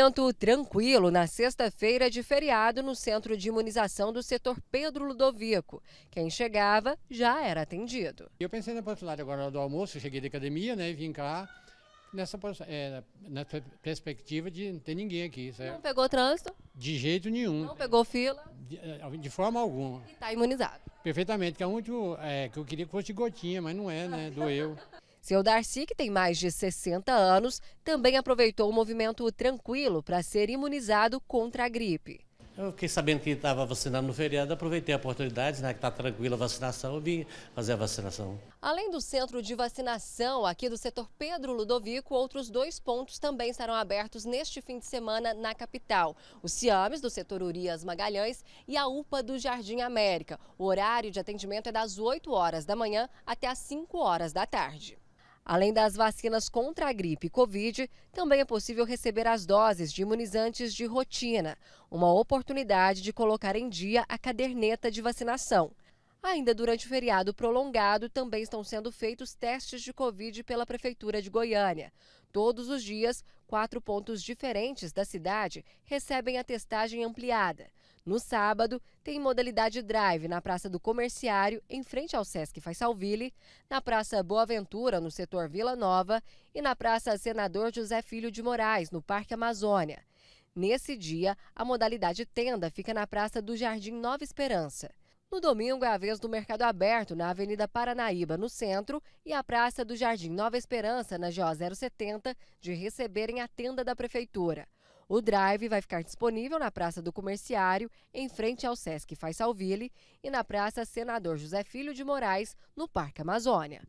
Momento tranquilo na sexta-feira de feriado no centro de imunização do setor Pedro Ludovico. Quem chegava já era atendido. Eu pensei na oportunidade agora do almoço, cheguei da academia, né, e vim cá nessa, é, nessa perspectiva de não ter ninguém aqui. Certo? Não pegou trânsito? De jeito nenhum. Não pegou fila? De, é, de forma alguma. E está imunizado? Perfeitamente, que é o é, que eu queria que fosse gotinha, mas não é, né, doeu. Seu Darcy, que tem mais de 60 anos, também aproveitou o movimento tranquilo para ser imunizado contra a gripe. Eu fiquei sabendo que estava vacinando no feriado, aproveitei a oportunidade, né, que está tranquila a vacinação, eu vim fazer a vacinação. Além do centro de vacinação aqui do setor Pedro Ludovico, outros dois pontos também estarão abertos neste fim de semana na capital. O Ciames, do setor Urias Magalhães, e a UPA do Jardim América. O horário de atendimento é das 8 horas da manhã até as 5 horas da tarde. Além das vacinas contra a gripe e Covid, também é possível receber as doses de imunizantes de rotina, uma oportunidade de colocar em dia a caderneta de vacinação. Ainda durante o feriado prolongado, também estão sendo feitos testes de Covid pela Prefeitura de Goiânia. Todos os dias, quatro pontos diferentes da cidade recebem a testagem ampliada. No sábado, tem modalidade drive na Praça do Comerciário, em frente ao Sesc Faisalville, na Praça Boa Ventura, no setor Vila Nova, e na Praça Senador José Filho de Moraes, no Parque Amazônia. Nesse dia, a modalidade tenda fica na Praça do Jardim Nova Esperança. No domingo é a vez do Mercado Aberto, na Avenida Paranaíba, no centro, e a Praça do Jardim Nova Esperança, na GO 070, de receberem a tenda da Prefeitura. O drive vai ficar disponível na Praça do Comerciário, em frente ao Sesc Faisalville, e na Praça Senador José Filho de Moraes, no Parque Amazônia.